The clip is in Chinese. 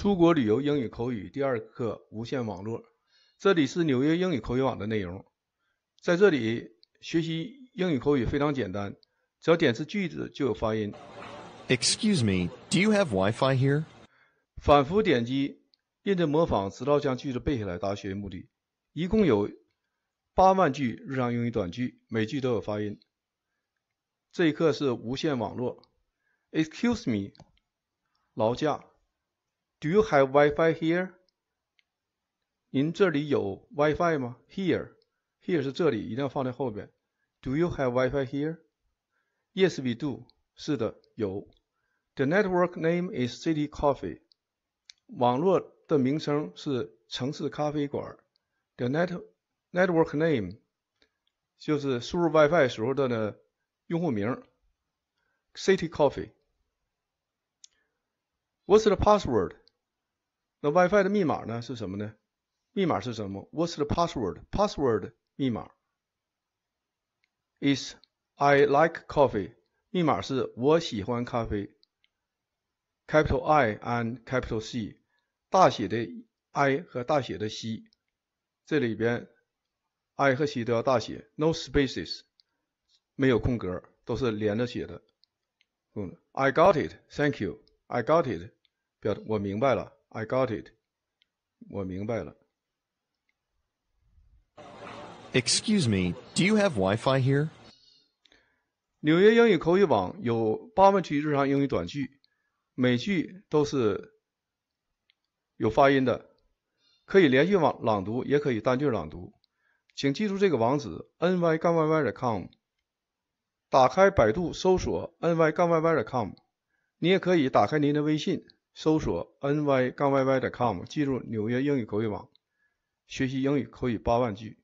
出国旅游英语口语第二课无线网络。这里是纽约英语口语网的内容，在这里学习英语口语非常简单，只要点击句子就有发音。Excuse me, do you have Wi-Fi here? 反复点击，认真模仿，直到将句子背下来，达到学习目的。一共有八万句日常英语短句，每句都有发音。这一课是无线网络。Excuse me，劳驾。Do you have fi here？您这里有 WiFi 吗？Here，here here 是这里，一定要放在后边。Do you have Wi-Fi here？Yes, we do。是的，有。The network name is City Coffee。网络的名称是城市咖啡馆。The net network name 就是输入 City 时候的呢用户名。City Coffee。What's the password？那 WiFi 的密码呢？是什么呢？密码是什么？What's the password? Password 密码 is I like coffee. 密码是我喜欢咖啡。Capital I and capital C，大写的 I 和大写的 C。这里边 I 和 C 都要大写。No spaces，没有空格，都是连着写的。嗯，I got it. Thank you. I got it. 表我明白了。I got it，我明白了。Excuse me，Do you have Wi-Fi here？纽约英语口语网有八万句日常英语短句，每句都是有发音的，可以连续网朗读，也可以单句朗读。请记住这个网址：ny-yy.com 杠。打开百度搜索 ny-yy.com，杠你也可以打开您的微信。搜索 n y 杠 y y d com，进入纽约英语口语网，学习英语口语八万句。